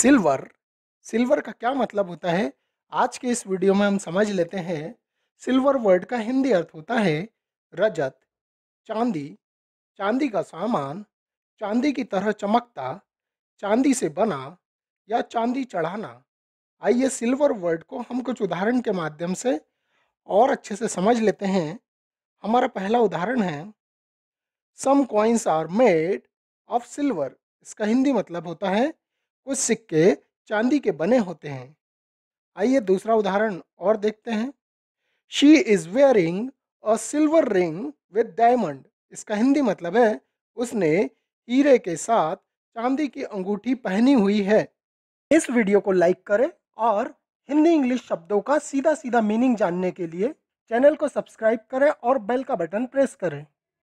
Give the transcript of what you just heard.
silver silver का क्या मतलब होता है आज के इस वीडियो में हम समझ लेते हैं सिल्वर वर्ड का हिंदी अर्थ होता है रजत चांदी चांदी का सामान चांदी की तरह चमकता चांदी से बना या चांदी चढ़ाना आइए सिल्वर वर्ड को हम कुछ उदाहरण के माध्यम से और अच्छे से समझ लेते हैं हमारा पहला उदाहरण है some coins are made of silver इसका हिंदी मतलब होता है कुछ सिक्के चांदी के बने होते हैं आइए दूसरा उदाहरण और देखते हैं she is wearing a silver ring with diamond इसका हिंदी मतलब है उसने हीरे के साथ चांदी की अंगूठी पहनी हुई है इस वीडियो को लाइक करें और हिंदी इंग्लिश शब्दों का सीधा सीधा मीनिंग जानने के लिए चैनल को सब्सक्राइब करें और बेल का बटन प्रेस करें